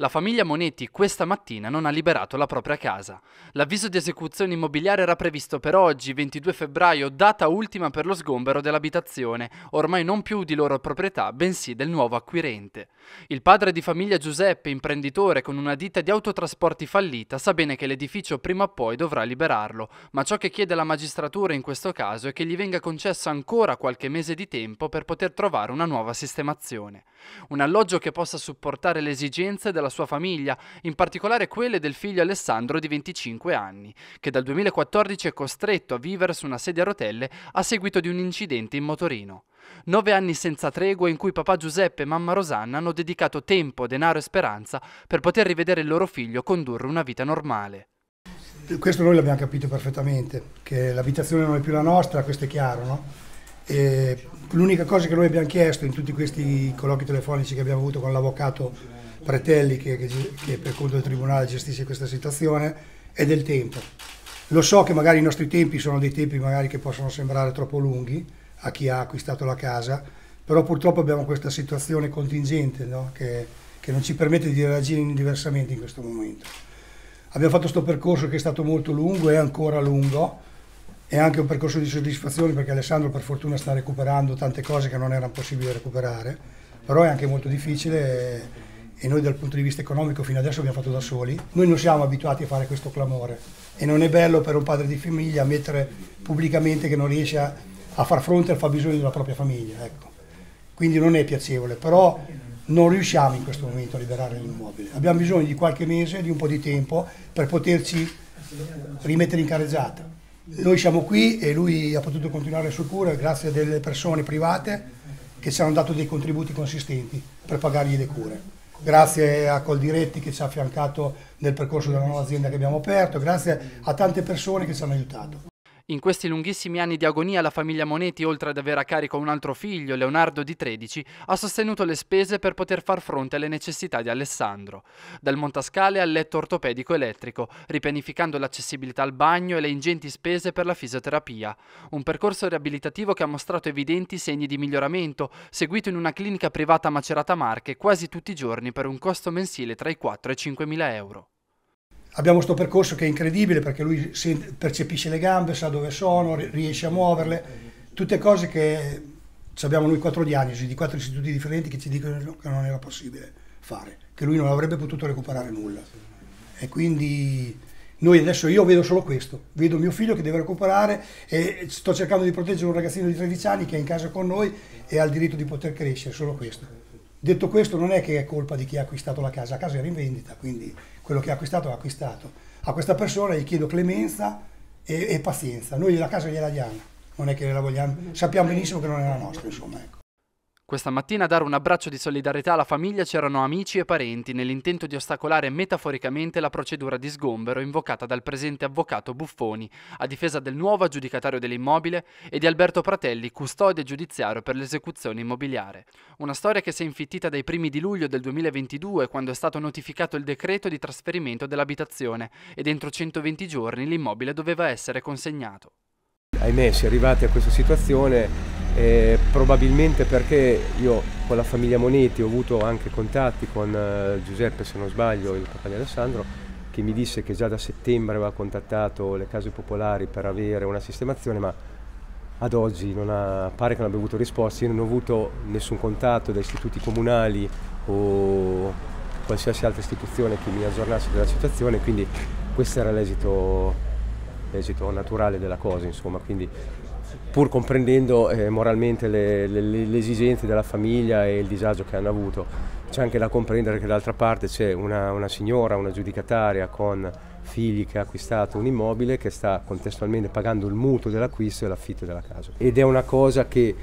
La famiglia Monetti questa mattina non ha liberato la propria casa. L'avviso di esecuzione immobiliare era previsto per oggi, 22 febbraio, data ultima per lo sgombero dell'abitazione, ormai non più di loro proprietà, bensì del nuovo acquirente. Il padre di famiglia Giuseppe, imprenditore con una ditta di autotrasporti fallita, sa bene che l'edificio prima o poi dovrà liberarlo, ma ciò che chiede la magistratura in questo caso è che gli venga concesso ancora qualche mese di tempo per poter trovare una nuova sistemazione. Un alloggio che possa supportare le esigenze della la sua famiglia, in particolare quelle del figlio Alessandro di 25 anni, che dal 2014 è costretto a vivere su una sedia a rotelle a seguito di un incidente in motorino. Nove anni senza tregua in cui papà Giuseppe e mamma Rosanna hanno dedicato tempo, denaro e speranza per poter rivedere il loro figlio condurre una vita normale. Questo noi l'abbiamo capito perfettamente, che l'abitazione non è più la nostra, questo è chiaro, no? Eh, l'unica cosa che noi abbiamo chiesto in tutti questi colloqui telefonici che abbiamo avuto con l'avvocato Pretelli, che, che, che per conto del Tribunale gestisce questa situazione, è del tempo. Lo so che magari i nostri tempi sono dei tempi magari che possono sembrare troppo lunghi a chi ha acquistato la casa, però purtroppo abbiamo questa situazione contingente no? che, che non ci permette di reagire diversamente in questo momento. Abbiamo fatto questo percorso che è stato molto lungo e ancora lungo, è anche un percorso di soddisfazione perché Alessandro per fortuna sta recuperando tante cose che non erano possibili recuperare, però è anche molto difficile e, noi dal punto di vista economico fino adesso abbiamo fatto da soli. Noi non siamo abituati a fare questo clamore e non è bello per un padre di famiglia ammettere pubblicamente che non riesce a, a far fronte al fabbisogno della propria famiglia. Ecco. Quindi non è piacevole, però non riusciamo in questo momento a liberare l'immobile. Abbiamo bisogno di qualche mese, di un po' di tempo per poterci rimettere in careggiata. Noi siamo qui e lui ha potuto continuare le sue cure grazie a delle persone private che ci hanno dato dei contributi consistenti per pagargli le cure. Grazie a Coldiretti che ci ha affiancato nel percorso della nuova azienda che abbiamo aperto, grazie a tante persone che ci hanno aiutato. In questi lunghissimi anni di agonia la famiglia Moneti, oltre ad avere a carico un altro figlio, Leonardo di 13, ha sostenuto le spese per poter far fronte alle necessità di Alessandro. Dal montascale al letto ortopedico elettrico, ripianificando l'accessibilità al bagno e le ingenti spese per la fisioterapia. Un percorso riabilitativo che ha mostrato evidenti segni di miglioramento, seguito in una clinica privata a Macerata Marche quasi tutti i giorni per un costo mensile tra i 4 e i 5 mila euro abbiamo questo percorso che è incredibile perché lui percepisce le gambe, sa dove sono, riesce a muoverle, tutte cose che abbiamo noi quattro diagnosi di quattro istituti differenti che ci dicono che non era possibile fare, che lui non avrebbe potuto recuperare nulla. E quindi noi adesso io vedo solo questo, vedo mio figlio che deve recuperare e sto cercando di proteggere un ragazzino di 13 anni che è in casa con noi e ha il diritto di poter crescere, solo questo. Detto questo non è che è colpa di chi ha acquistato la casa, la casa era in vendita, quindi quello che ha acquistato l'ha acquistato. A questa persona gli chiedo clemenza e, e pazienza, noi la casa gliela diamo, non è che la vogliamo, sappiamo benissimo che non è la nostra, insomma. Ecco. Questa mattina a dare un abbraccio di solidarietà alla famiglia c'erano amici e parenti nell'intento di ostacolare metaforicamente la procedura di sgombero invocata dal presente avvocato Buffoni a difesa del nuovo aggiudicatario dell'immobile e di Alberto Pratelli, custode giudiziario per l'esecuzione immobiliare. Una storia che si è infittita dai primi di luglio del 2022 quando è stato notificato il decreto di trasferimento dell'abitazione ed entro 120 giorni l'immobile doveva essere consegnato. Ahimè, si è arrivati a questa situazione eh, probabilmente perché io con la famiglia Moneti ho avuto anche contatti con eh, Giuseppe, se non sbaglio, il papà di Alessandro, che mi disse che già da settembre aveva contattato le case popolari per avere una sistemazione, ma ad oggi ha, pare che non abbia avuto risposte, io non ho avuto nessun contatto da istituti comunali o qualsiasi altra istituzione che mi aggiornasse della situazione, quindi questo era l'esito, l'esito naturale della cosa, insomma, quindi pur comprendendo eh, moralmente le, le, le, esigenze della famiglia e il disagio che hanno avuto. C'è anche da comprendere che d'altra parte c'è una, una signora, una giudicataria con figli che ha acquistato un immobile che sta contestualmente pagando il mutuo dell'acquisto e l'affitto della casa. Ed è una cosa che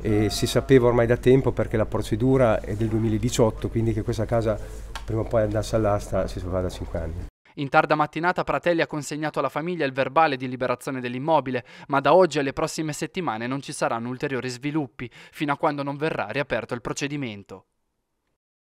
e eh, si sapeva ormai da tempo perché la procedura è del 2018, quindi che questa casa prima o poi andasse all'asta si sapeva da 5 anni. In tarda mattinata Pratelli ha consegnato alla famiglia il verbale di liberazione dell'immobile, ma da oggi alle prossime settimane non ci saranno ulteriori sviluppi, fino a quando non verrà riaperto il procedimento.